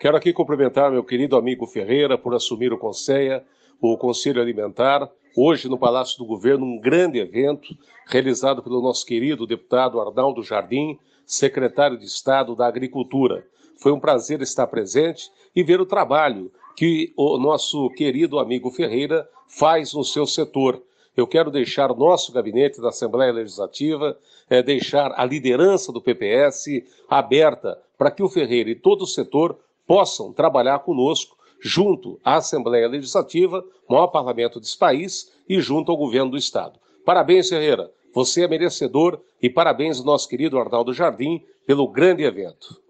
Quero aqui cumprimentar meu querido amigo Ferreira por assumir o Conselho, o Conselho Alimentar, hoje no Palácio do Governo, um grande evento realizado pelo nosso querido deputado Arnaldo Jardim, secretário de Estado da Agricultura. Foi um prazer estar presente e ver o trabalho que o nosso querido amigo Ferreira faz no seu setor. Eu quero deixar nosso gabinete da Assembleia Legislativa, é, deixar a liderança do PPS aberta para que o Ferreira e todo o setor possam trabalhar conosco junto à Assembleia Legislativa, maior parlamento desse país, e junto ao governo do Estado. Parabéns, Herrera. Você é merecedor e parabéns ao nosso querido Arnaldo Jardim pelo grande evento.